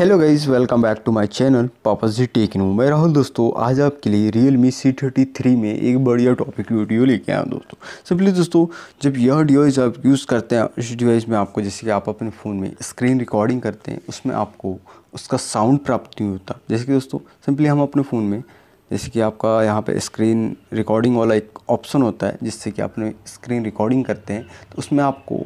hello guys welcome back to my channel papa ji take इन मैं राहुल दोस्तों आज आपके लिए Realme C thirty three में एक बढ़िया टॉपिक वीडियो लेके आया दोस्तों सिंपली दोस्तों जब यह डिवाइस आप यूज़ करते हैं उस डिवाइस में आपको जैसे कि आप अपने फ़ोन में स्क्रीन रिकॉर्डिंग करते हैं उसमें आपको उसका साउंड प्राप्त नहीं होता जैसे कि दोस्तों सिंपली हम अपने फ़ोन में जैसे कि आपका यहाँ पर स्क्रीन रिकॉर्डिंग वाला एक ऑप्शन होता है जिससे कि आपने स्क्रीन रिकॉर्डिंग करते हैं तो उसमें आपको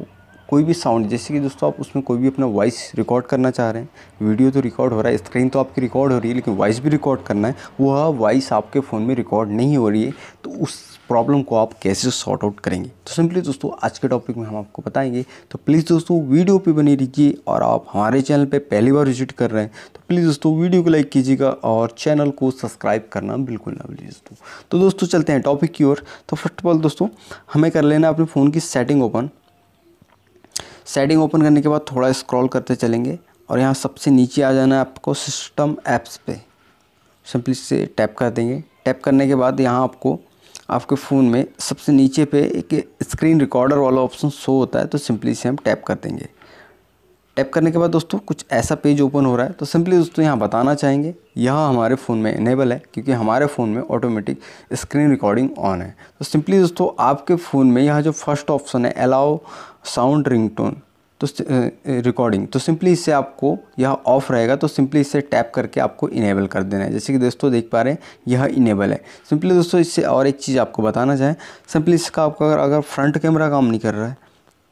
कोई भी साउंड जैसे कि दोस्तों आप उसमें कोई भी अपना वॉइस रिकॉर्ड करना चाह रहे हैं वीडियो तो रिकॉर्ड हो रहा है स्क्रीन तो आपकी रिकॉर्ड हो रही है लेकिन वॉइस भी रिकॉर्ड करना है वह हाँ वॉइस आपके फ़ोन में रिकॉर्ड नहीं हो रही है तो उस प्रॉब्लम को आप कैसे सॉर्ट आउट करेंगे तो सिंपली दोस्तों आज के टॉपिक में हम आपको बताएंगे तो प्लीज़ दोस्तों वीडियो पर बने रहिए और आप हमारे चैनल पर पहली बार विजिट कर रहे हैं तो प्लीज़ दोस्तों वीडियो को लाइक कीजिएगा और चैनल को सब्सक्राइब करना बिल्कुल ना भूलिए दोस्तों तो दोस्तों चलते हैं टॉपिक की ओर तो फर्स्ट ऑफ ऑल दोस्तों हमें कर लेना अपने फ़ोन की सेटिंग ओपन सेटिंग ओपन करने के बाद थोड़ा स्क्रॉल करते चलेंगे और यहाँ सबसे नीचे आ जाना है आपको सिस्टम ऐप्स पे सिंपली से टैप कर देंगे टैप करने के बाद यहाँ आपको आपके फ़ोन में सबसे नीचे पे एक स्क्रीन रिकॉर्डर वाला ऑप्शन शो होता है तो सिंपली से हम टैप कर देंगे टैप करने के बाद दोस्तों कुछ ऐसा पेज ओपन हो रहा है तो सिंपली दोस्तों यहाँ बताना चाहेंगे यह हमारे फ़ोन में इनेबल है क्योंकि हमारे फ़ोन में ऑटोमेटिक स्क्रीन रिकॉर्डिंग ऑन है तो सिंपली दोस्तों आपके फ़ोन में यह जो फर्स्ट ऑप्शन है अलाउ साउंड रिंग तो रिकॉर्डिंग तो सिंपली इससे आपको यह ऑफ रहेगा तो सिंपली इससे टैप करके आपको इनेबल कर देना है जैसे कि दोस्तों देख पा रहे हैं यह इनेबल है सिंपली दोस्तों इससे और एक चीज़ आपको बताना चाहें सिंपली इसका आपका अगर अगर फ्रंट कैमरा काम नहीं कर रहा है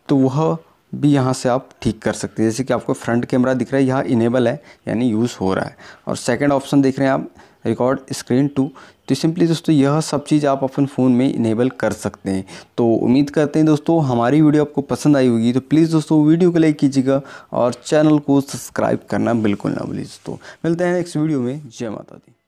तो वह भी यहाँ से आप ठीक कर सकते हैं जैसे कि आपको फ्रंट कैमरा दिख रहा है यहाँ इनेबल है यानी यूज़ हो रहा है और सेकेंड ऑप्शन देख रहे हैं आप रिकॉर्ड स्क्रीन टू तो सिंपली दोस्तों यह सब चीज़ आप अपन फ़ोन में इनेबल कर सकते हैं तो उम्मीद करते हैं दोस्तों हमारी वीडियो आपको पसंद आई होगी तो प्लीज़ दोस्तों वीडियो को लाइक कीजिएगा और चैनल को सब्सक्राइब करना बिल्कुल ना भूलिए दोस्तों मिलते हैं नेक्स्ट वीडियो में जय माता दी